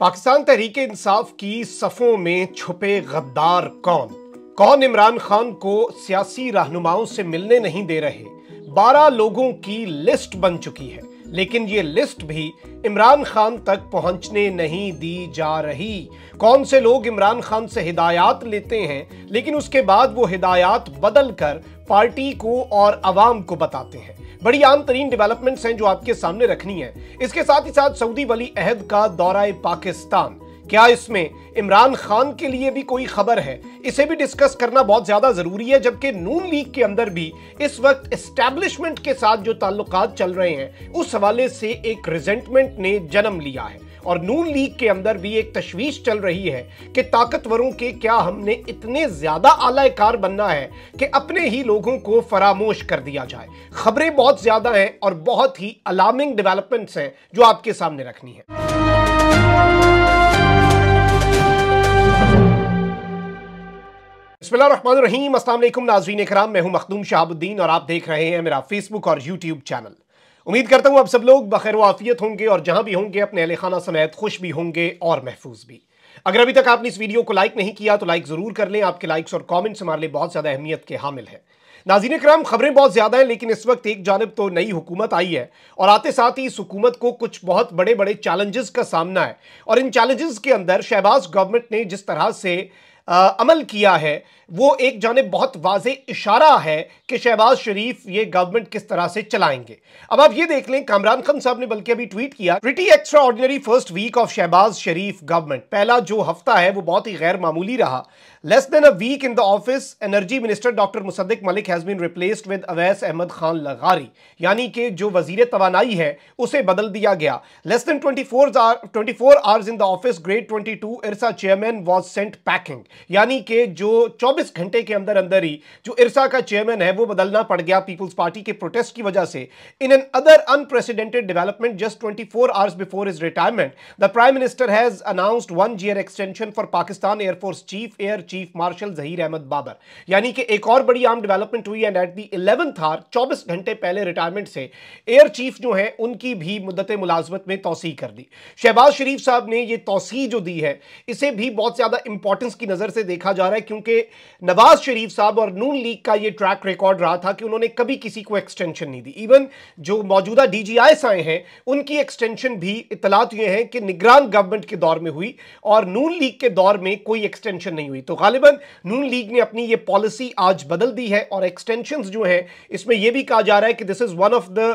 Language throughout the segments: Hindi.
पाकिस्तान तहरीक इंसाफ की सफ़ों में छुपे गद्दार कौन कौन इमरान खान को सियासी रहनुमाओं से मिलने नहीं दे रहे बारह लोगों की लिस्ट बन चुकी है लेकिन ये लिस्ट भी इमरान खान तक पहुंचने नहीं दी जा रही कौन से लोग इमरान खान से हिदायत लेते हैं लेकिन उसके बाद वो हिदायत बदल कर पार्टी को और आवाम को बताते हैं बड़ी आम तरीन डेवलपमेंट्स हैं जो आपके सामने रखनी है इसके साथ ही साथ सऊदी वली अहद का दौरा पाकिस्तान क्या इसमें इमरान खान के लिए भी कोई खबर है इसे भी डिस्कस करना बहुत ज्यादा जरूरी है जबकि नून लीग के अंदर भी इस वक्त एस्टेब्लिशमेंट के साथ जो ताल्लुक चल रहे हैं उस हवाले से एक रिजेंटमेंट ने जन्म लिया है और नून लीग के अंदर भी एक तशवीश चल रही है कि ताकतवरों के क्या हमने इतने ज्यादा आलायकार बनना है कि अपने ही लोगों को फरामोश कर दिया जाए खबरें बहुत ज्यादा हैं और बहुत ही अलार्मिंग डेवलपमेंट्स हैं जो आपके सामने रखनी है अस्सलाम नाजरीन कराम मैं हूं मखदूम शहाबुद्दीन और आप देख रहे हैं मेरा फेसबुक और यूट्यूब चैनल उम्मीद करता हूं आप सब लोग बखैर वाफियत होंगे और जहां भी होंगे अपने अले खाना समेत खुश भी होंगे और महफूज भी अगर अभी तक आपने इस वीडियो को लाइक नहीं किया तो लाइक ज़रूर कर लें आपके लाइक्स और कॉमेंट्स हमारे लिए बहुत ज़्यादा अहमियत के हामिल है नाजीन कराम खबरें बहुत ज़्यादा हैं लेकिन इस वक्त एक जानब तो नई हुकूमत आई है और आते साथ ही इस हुकूमत को कुछ बहुत बड़े बड़े चैलेंजेस का सामना है और इन चैलेंजेस के अंदर शहबाज गवर्नमेंट ने जिस तरह से आ, अमल किया है वो एक जाने बहुत वाज इशारा है कि शहबाज शरीफ ये गवर्नमेंट किस तरह से चलाएंगे अब आप ये देख लें कामरान खान साहब ने बल्कि अभी ट्वीट किया pretty extraordinary first week of Shahbaz Sharif government पहला जो हफ्ता है वो बहुत ही गैर मामूली रहा Less than a week in the office, Energy Minister Dr. Musaddiq Malik has been replaced with Awais Ahmad Khan लगारी यानी कि जो वजीर तोानाई है उसे बदल दिया गया less than 24 or 24 hours in the office grade 22 इरसा चेयरमैन वाज सेंट पैकिंग यानी कि जो 24 घंटे के अंदर अंदर ही जो इरसा का चेयरमैन है वो बदलना पड़ गया पीपल्स पार्टी के प्रोटेस्ट की वजह से in another unprecedented development just 24 hours before his retirement the prime minister has announced one year extension for pakistan air force chief air chief marshal Zaheer Ahmed Babar यानी कि एक और बड़ी आम डेवलपमेंट हुई एंड एट दी इलेवंथ हार चौबीस घंटे पहले रिटायरमेंट से एयर चीफ जो है उनकी भी मुद्दत मुलाजमत में तोसी कर दी शहबाज शरीफ साहब ने यह तोसी जो दी है इसे भी बहुत ज़्यादा इंपॉर्टेंस की नज़र से देखा जा रहा है क्योंकि नवाज शरीफ साहब और नून लीग का यह ट्रैक रिकॉर्ड रहा था कि उन्होंने कभी किसी को एक्सटेंशन नहीं दी इवन जो मौजूदा डी जी आए हैं उनकी एक्सटेंशन भी इतलात यह है कि निगरान गवर्नमेंट के दौर में हुई और नून लीग के दौर में कोई एक्सटेंशन नहीं हुई तो गालिबन नून लीग ने अपनी ये पॉलिसी आज बदल दी है और एक्सटेंशन जो है इसमें यह भी कहा जा रहा है कि this is one of the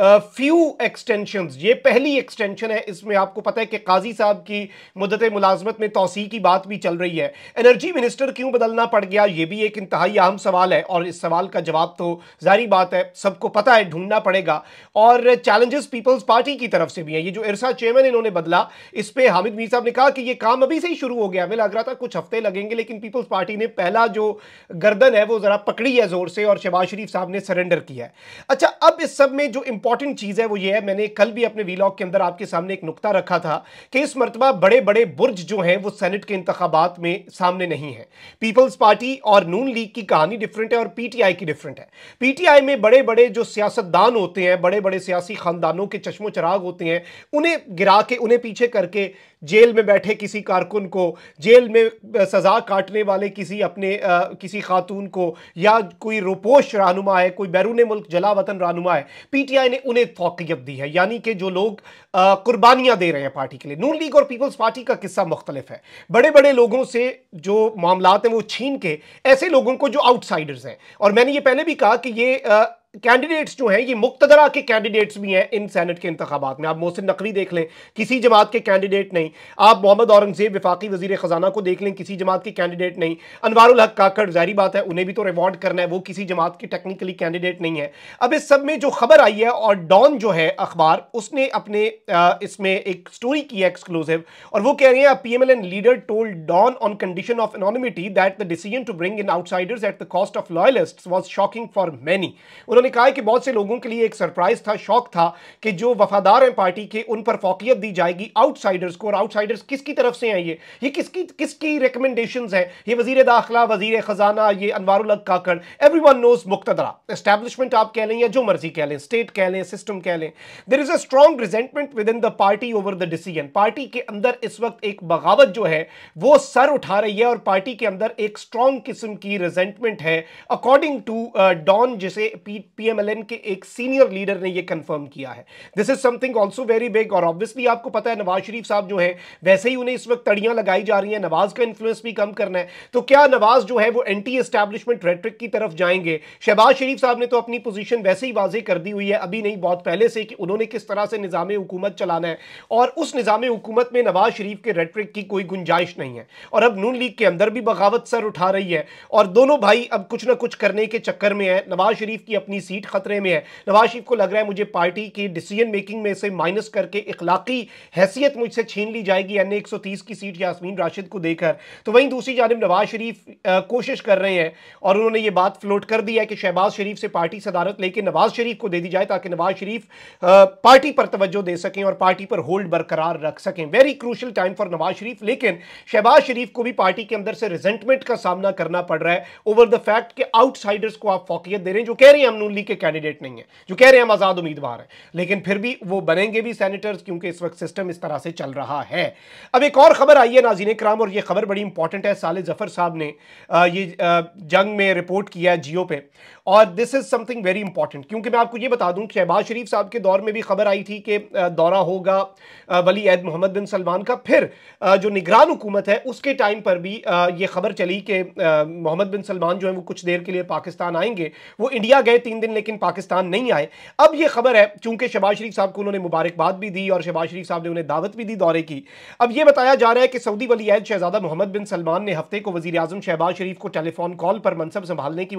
few extension ये पहली एक्सटेंशन है इसमें आपको पता है कि काजी साहब की मदत मुलाजमत में तोसी की बात भी चल रही है एनर्जी मिनिस्टर क्यों बदलना पड़ गया ये भी एक इंतहाई अहम सवाल है और इस सवाल का जवाब तो जारी बात है सबको पता है ढूंढना पड़ेगा और चैलेंजेस पीपल्स पार्टी की तरफ से भी है ये जो इरसा चेयरमैन इन्होंने बदला इस पर हामिद मीर साहब ने कहा कि ये काम अभी से ही शुरू हो गया हमें लग रहा था कुछ हफ्ते लगेंगे लेकिन पीपल्स पार्टी ने पहला जो गर्दन है वो ज़रा पकड़ी है ज़ोर से और शहबाज शरीफ साहब ने सरेंडर किया है अच्छा अब इस सब में जो इंपॉर्टेंट चीज़ है वो ये है मैंने कल भी अपने वीलॉग के अंदर आपके सामने एक नुकता रखा था कि इस मरतबा बड़े बड़े बुर्ज जो हैं वो सेनेट के इंतबात में सामने नहीं है पीपल्स पार्टी और नून लीग की कहानी डिफरेंट है और पीटीआई की डिफरेंट है पीटीआई में बड़े बड़े जो सियासतदान होते हैं बड़े बड़े सियासी खानदानों के चश्मो चराग होते हैं उन्हें गिरा के उन्हें पीछे करके जेल में बैठे किसी कारकुन को जेल में सज़ा काटने वाले किसी अपने आ, किसी खातून को या कोई रोपोश रहनुमा है कोई बैरून मुल्क जला वतन रहनुमा है पीटीआई ने उन्हें फौकियत दी है यानी कि जो लोग कुर्बानियाँ दे रहे हैं पार्टी के लिए नून लीग और पीपल्स पार्टी का किस्सा मुख्तलिफ है बड़े बड़े लोगों से जो मामला हैं वो छीन के ऐसे लोगों को जो आउटसाइडर्स हैं और मैंने ये पहले भी कहा कि ये आ, कैंडिडेट्स जो हैं ये मुक्तदरा के कैंडिडेट्स भी हैं इन सैनट के इंतबात में आप मोहसिन नकवी देख लें किसी जमात के कैंडिडेट नहीं आप मोहम्मद औरंगजेब विफाकी वजीर ख़जाना को देख लें किसी जमात के कैंडिडेट नहीं अनवारुल हक काकड़ जारी बात है उन्हें भी तो रिवॉर्ड करना है वो किसी जमात के टेक्निकली कैंडिडेट नहीं है अब इस सब में जो खबर आई है और डॉन जो है अखबार उसने अपने इसमें एक स्टोरी की है एक्सक्लूसिव और वो कह रहे हैं P M L N leader told Dawn on condition of anonymity that the decision to bring in outsiders at the cost of loyalist was shocking for many उन्होंने उन्होंने कहा है कि बहुत से लोगों के लिए एक सरप्राइज था शौक था कि जो वफादार हैं पार्टी के उन पर फौकियत दी जाएगी आउटसाइडर्स को और आउटसाइडर्स किसकी तरफ से हैं ये ये किसकी किसकी रिकमेंडेशन है ये वजीर दाखिला वजीर खजाना ये Anwarul Kakar every one knows मुख्तरा एस्टेब्लिशमेंट आप कह लें या जो मर्जी कह लें स्टेट कह लें सिस्टम कह लें there is a strong resentment within the party over the decision party के अंदर इस वक्त एक बगावत जो है वो सर उठा रही है और पार्टी के अंदर एक स्ट्रॉन्ग किस्म की रिजेंटमेंट है अकॉर्डिंग टू डॉन जिसे पीट पीएमएलएन के एक सीनियर लीडर ने यह कंफर्म किया है this is something also very big और ऑब्वियसली आपको पता है नवाज शरीफ साहब जो है वैसे ही उन्हें इस वक्त तड़ियां लगाई जा रही हैं नवाज का इन्फ्लुएंस भी कम करना है तो क्या नवाज जो है वो एंटी एस्टैब्लिशमेंट रेट्रिक की तरफ जाएंगे शहबाज शरीफ साहब ने तो अपनी पोजिशन वैसे ही वाजे कर दी हुई है अभी नहीं बहुत पहले से कि उन्होंने किस तरह से निज़ाम हुकूमत चलाना है और उस निज़ाम हुकूमत में नवाज शरीफ के रेट्रिक की कोई गुंजाइश नहीं है और अब नून लीग के अंदर भी बगावत सर उठा रही है और दोनों भाई अब कुछ ना कुछ करने के चक्कर में है नवाज शरीफ की अपनी सीट खतरे में है नवाज शरीफ को लग रहा है मुझे पार्टी की डिसीजन मेकिंग में से माइनस करके इखलाकी हैसियत मुझसे छीन ली जाएगी एन एक की सीट यासमीन राशिद को देकर तो वहीं दूसरी जानब नवाज शरीफ कोशिश कर रहे हैं और उन्होंने ये बात फ्लोट कर दिया है कि शहबाज शरीफ से पार्टी सदारत लेकर नवाज शरीफ को दे दी जाए ताकि नवाज शरीफ पार्टी पर तवज्जो दे सकें और पार्टी पर होल्ड बरकरार रख सकें very crucial time for Nawaz Sharif लेकिन शहबाज शरीफ को भी पार्टी के अंदर से रिजेंटमेंट का सामना करना पड़ रहा है ओवर द फैक्ट कि आउटसाइडर्स को आप फोकियत दे रहे हैं जो कह रहे हैं हम लीग के कैंडिडेट नहीं है जो कह रहे हैं हम आज़ाद उम्मीदवार हैं लेकिन फिर भी वो बनेंगे भी सैनिटर्स क्योंकि इस वक्त सिस्टम इस तरह से चल रहा है अब एक और खबर आई है नाजीन कराम और ये खबर बड़ी इंपॉर्टेंट है साले जफर साहब ने ये जंग में रिपोर्ट किया है जियो पे और this is something very important क्योंकि मैं आपको ये बता दूं शहबाज शरीफ साहब के दौर में भी खबर आई थी कि दौरा होगा वली ऐद मोहम्मद बिन सलमान का फिर जो निगरान हुकूमत है उसके टाइम पर भी ये खबर चली कि मोहम्मद बिन सलमान जो है वो कुछ देर के लिए पाकिस्तान आएंगे वो इंडिया गए तीन तीन दिन लेकिन पाकिस्तान नहीं आए अब यह खबर है चूंकि शबाज शरीफ साहब को उन्होंने मुबारकबाद भी दी और शबाज शरीफ साहब ने उन्हें दावत भी दी दौरे की अब यह बताया जा रहा है कि सऊदी वली अहद शहजादा मोहम्मद बिन सलमान ने हफ्ते को वजी अजम शहबाज शरीफ को टेलीफोन कॉल पर मनसब संभालने की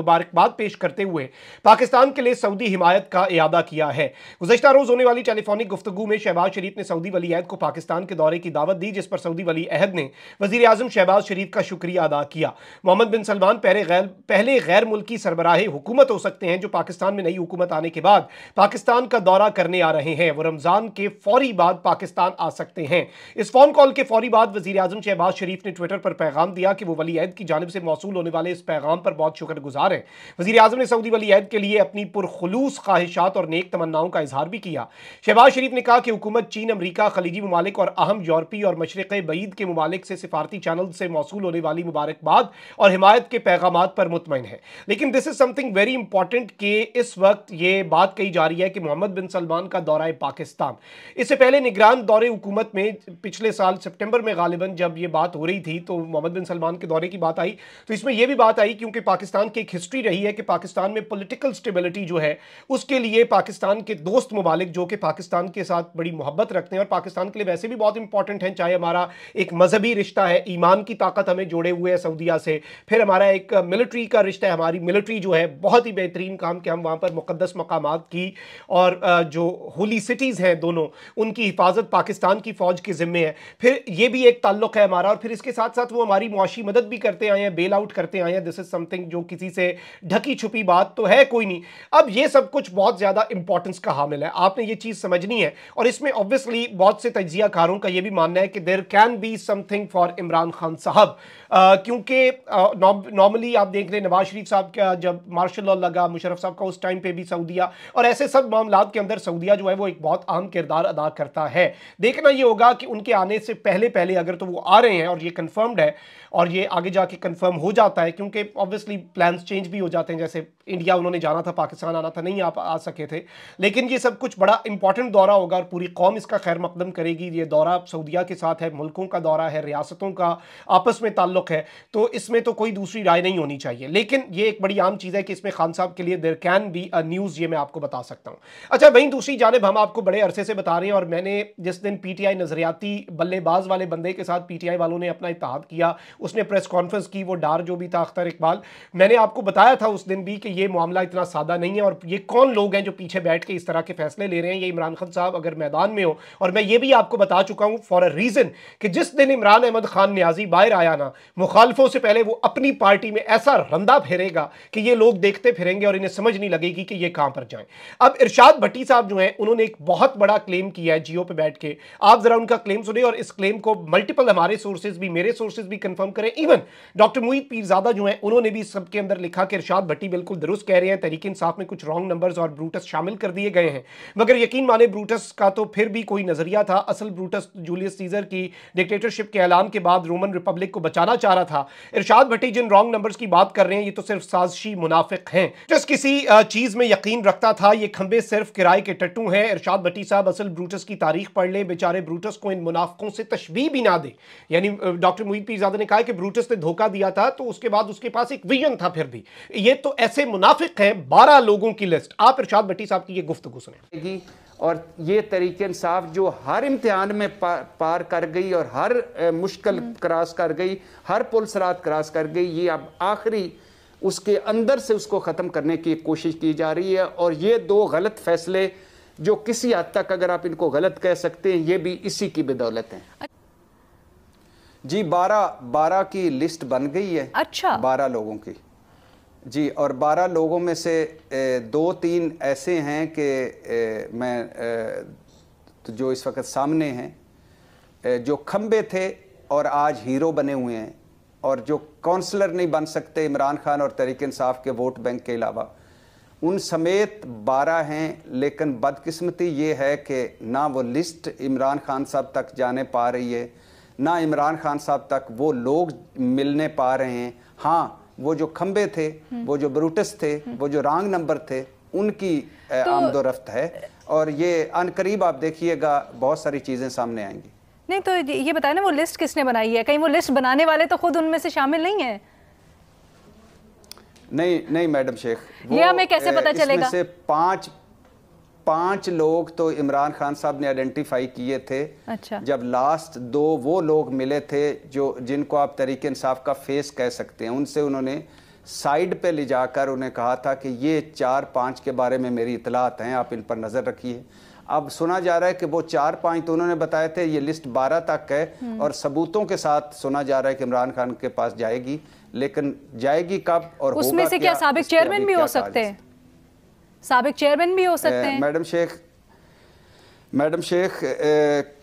मुबारकबाद पेश करते हुए पाकिस्तान के लिए सऊदी हिमायत का इरादा किया है गुजशत रोज होने वाली टेलीफोनिक गुफ्तु में शहबाज शरीफ ने सऊदी वली अहद को पाकिस्तान के दौरे की दावत दी जिस पर सऊदी वली अहद ने वजी अजम शहबाज शरीफ का शुक्रिया अदा किया मोहम्मद बिन सलमान पहले गैर मुल्की सरबराहे हुकूमत हो सकते हैं जो पाकिस्तान में नई हुकूमत आने के बाद पाकिस्तान का दौरा करने आ रहे हैं वो रमज़ान के फौरी बाद पाकिस्तान आ सकते हैं इस फ़ोन कॉल के फौरी बाद वजी अजम शहबाज शरीफ ने ट्विटर पर पैगाम दिया कि वो वली अहद की जानब से मौसू होने वाले इस पैगाम पर बहुत शुक्रगुजार है वजी अजम ने सऊदी वली अहद के लिए अपनी पुरखलूस ख्वाहिशात और नेक तमन्नाओं का इजहार भी किया शहबाज शरीफ ने कहा कि हुकूमत चीन अमरीका खलीजी ममालिक और अहम यूरोपी और मशरक़ बईद के ममालिक से सिफारती चैनल से मौसू होने वाली मुबारकबाद और हिमायत के पैगाम पर मुतमिन है लेकिन this is something very important important कि इस वक्त ये बात कही जा रही है कि मोहम्मद बिन सलमान का दौरा पाकिस्तान इससे पहले निगरान दौरे हुकूमत में पिछले साल सितंबर में गालिबा जब ये बात हो रही थी तो मोहम्मद बिन सलमान के दौरे की बात आई तो इसमें यह भी बात आई क्योंकि पाकिस्तान की एक हिस्ट्री रही है कि पाकिस्तान में पोलिटिकल स्टेबिलिटी जो है उसके लिए पाकिस्तान के दोस्त ममालिक जो कि पाकिस्तान के साथ बड़ी मोहब्बत रखते हैं और पाकिस्तान के लिए वैसे भी बहुत इंपॉर्टेंट हैं चाहे हमारा एक मजहबी रिश्ता है ईमान की ताकत हमें जोड़े हुए हैं सऊदिया से फिर हमारा एक मिलिट्री का रिश्ता है हमारी मिलिट्री जो है बहुत ही बेहतरीन काम कि हम वहाँ पर मुकदस मकाम की और जो होली सिटीज़ हैं दोनों उनकी हिफाजत पाकिस्तान की फ़ौज के ज़िम्मे है फिर ये भी एक ताल्लुक है हमारा और फिर इसके साथ साथ वो हमारी मुआशी मदद भी करते आए हैं बेल आउट करते आए हैं दिस इज़ समथिंग जो किसी से ढकी छुपी बात तो है कोई नहीं अब ये सब कुछ बहुत ज़्यादा इंपॉर्टेंस का हामिल है आपने ये चीज़ समझनी है और इसमें ऑब्वियसली बहुत से तजिया कारों का ये भी मानना है कि there can be something for Imran Khan साहब क्योंकि नॉर्मली आप देख रहे नवाज शरीफ साहब का जब मार्शल लॉ लगा लगा मुशरफ साहब का उस टाइम पे भी सऊदिया और ऐसे सब मामला के अंदर सऊदिया जो है वो एक बहुत अहम किरदार अदा करता है देखना ये होगा कि उनके आने से पहले पहले अगर तो वो आ रहे हैं और ये कन्फर्म्ड है और ये आगे जाके कन्फर्म हो जाता है क्योंकि ऑब्वियसली प्लान्स चेंज भी हो जाते हैं जैसे इंडिया उन्होंने जाना था पाकिस्तान आना था नहीं आप आ सके थे लेकिन ये सब कुछ बड़ा इंपॉर्टेंट दौरा होगा और पूरी कौम इसका खैर मकदम करेगी ये दौरा सऊदिया के साथ है मुल्कों का दौरा है रियासतों का आपस में ताल्लुक है तो इसमें तो कोई दूसरी राय नहीं होनी चाहिए लेकिन ये एक बड़ी आम चीज़ है कि इसमें खान साहब के लिए there can be a news ये मैं आपको बता सकता हूँ अच्छा वहीं दूसरी जानब हम आपको बड़े अरसे से बता रहे हैं और मैंने जिस दिन पी टी आई नजरियाती बल्लेबाज वाले बंदे के साथ पी टी आई वालों ने अपना इतिहाद किया उसने प्रेस कॉन्फ्रेंस की वो डार जो भी था अख्तर इकबाल मैंने आपको बताया था उस दिन भी कि ये मामला इतना सादा नहीं है और ये कौन लोग हैं जो पीछे बैठ के इस तरह के फैसले ले रहे हैं ये इमरान खान साहब अगर मैदान में हो और मैं ये भी आपको बता चुका हूँ फॉर अ रीज़न कि जिस दिन इमरान अहमद खान न्याजी बाहर आया ना मुखालफों से पहले वो अपनी पार्टी में ऐसा रंदा फेरेगा कि ये लोग देखते फिरेंगे और इन्हें समझ नहीं लगेगी कि ये कहाँ पर जाएँ अब इर्शाद भट्टी साहब जो हैं उन्होंने एक बहुत बड़ा क्लेम किया है जियो पर बैठ के आप ज़रा उनका क्लेम सुने और इस क्लेम को मल्टीपल हमारे सोर्सेज भी मेरे सोर्सेज भी कन्फर्म करें इवन डॉक्टर मुईद पीरजादा जो है उन्होंने भी सबके अंदर लिखा कि इर्शाद भट्टी बिल्कुल दुरुस्त कह रहे हैं तहरीक इंसाफ में कुछ रॉन्ग नंबर्स और ब्रूटस शामिल कर दिए गए हैं मगर यकीन माने ब्रूटस का तो फिर भी कोई नज़रिया था असल ब्रूटस जूलियस सीजर की डिक्टेटरशिप के ऐलान के बाद रोमन रिपब्लिक को बचाना चाह रहा था इरशाद भट्टी जिन रॉन्ग नंबर्स की बात कर रहे हैं ये तो सिर्फ साजिशी मुनाफिक हैं जिस किसी चीज़ में यकीन रखता था ये खंबे सिर्फ किराए के टट्टू हैं इरशाद भट्टी साहब असल ब्रूटस की तारीख पढ़ लें बेचारे ब्रूटस को इन मुनाफकों से तशबी भी ना दे यानी डॉक्टर मुहीद पीरजादा ने कहा कि ब्रूटस ने धोखा दिया था तो उसके बाद उसके पास एक विजन था फिर भी ये तो ऐसे मुनाफिक हैं बारह लोगों की लिस्ट आप इर्शाद भट्टी साहब की ये गुफ्तु सुने और ये तरीके इंसाफ जो हर इम्तहान में पा, पार कर गई और हर मुश्किल क्रॉस कर गई हर पुल सरात क्रॉस कर गई ये अब आखिरी उसके अंदर से उसको ख़त्म करने की कोशिश की जा रही है और ये दो गलत फैसले जो किसी हद तक अगर आप इनको गलत कह सकते हैं ये भी इसी की बदौलत हैं जी बारह बारह की लिस्ट बन गई है अच्छा बारह लोगों की जी और 12 लोगों में से दो तीन ऐसे हैं कि मैं तो जो इस वक्त सामने हैं जो खम्बे थे और आज हीरो बने हुए हैं और जो काउंसलर नहीं बन सकते इमरान खान और तरीक इंसाफ के वोट बैंक के अलावा उन समेत बारह हैं लेकिन बदकिस्मती ये है कि ना वो लिस्ट इमरान खान साहब तक जाने पा रही है ना इमरान खान साहब तक वो लोग मिलने पा रहे हैं हाँ वो जो खम्बे थे हम्म। वो जो ब्रूटस थे हम्म। वो जो रॉन्ग नंबर थे उनकी तो, रफ्त है और ये अनकरीब आप देखिएगा बहुत सारी चीज़ें सामने आएंगी नहीं तो ये बताए ना वो लिस्ट किसने बनाई है कहीं वो लिस्ट बनाने वाले तो खुद उनमें से शामिल नहीं है नहीं नहीं मैडम शेख ये हमें कैसे पता चलेगा से पांच पांच लोग तो इमरान खान साहब ने आइडेंटिफाई किए थे अच्छा। जब लास्ट दो वो लोग मिले थे जो जिनको आप तरीके इंसाफ का फेस कह सकते हैं उनसे उन्होंने साइड पे ले जाकर उन्हें कहा था कि ये चार पांच के बारे में मेरी इतलात हैं आप इन पर नज़र रखिए अब सुना जा रहा है कि वो चार पांच तो उन्होंने बताए थे ये लिस्ट बारह तक है हम्म। और सबूतों के साथ सुना जा रहा है कि इमरान खान के पास जाएगी लेकिन जाएगी कब और उसमें से क्या, क्या साबिक चेयरमैन भी हो सकते हैं सबक चेयरमैन भी हो सकते हैं मैडम शेख ਮੈਡਮ ਸ਼ੇਖ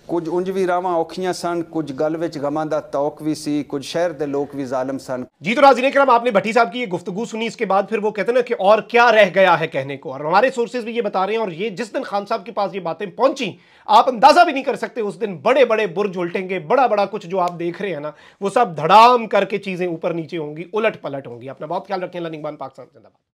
ਕੁਝ ਉਂਝ ਵੀ ਰਾਵਾਂ ਔਖੀਆਂ ਸਨ ਕੁਝ ਗੱਲ ਵਿੱਚ गमां ਦਾ ਤੌਕ ਵੀ ਸੀ ਕੁਝ ਸ਼ਹਿਰ ਦੇ ਲੋਕ ਵੀ ਜ਼ਾਲਮ ਸਨ ਜੀ तो ने कराम आपने भट्टी साहब की ये गुफ्तु सुनी इसके बाद फिर वो कहते ना कि और क्या रह गया है कहने को और हमारे सोर्सेज भी ये बता रहे हैं और ये जिस दिन खान साहब के पास ये बातें पहुंची आप अंदाजा भी नहीं कर सकते उस दिन बड़े बड़े बुर्ज उल्टेंगे बड़ा बड़ा कुछ जो आप देख रहे हैं ना वो सब धड़ाम करके चीजें ऊपर नीचे होंगी उलट पलट होंगी अपना बहुत ख्याल रखें लनिंग पाकिस्तान जिंदाबाद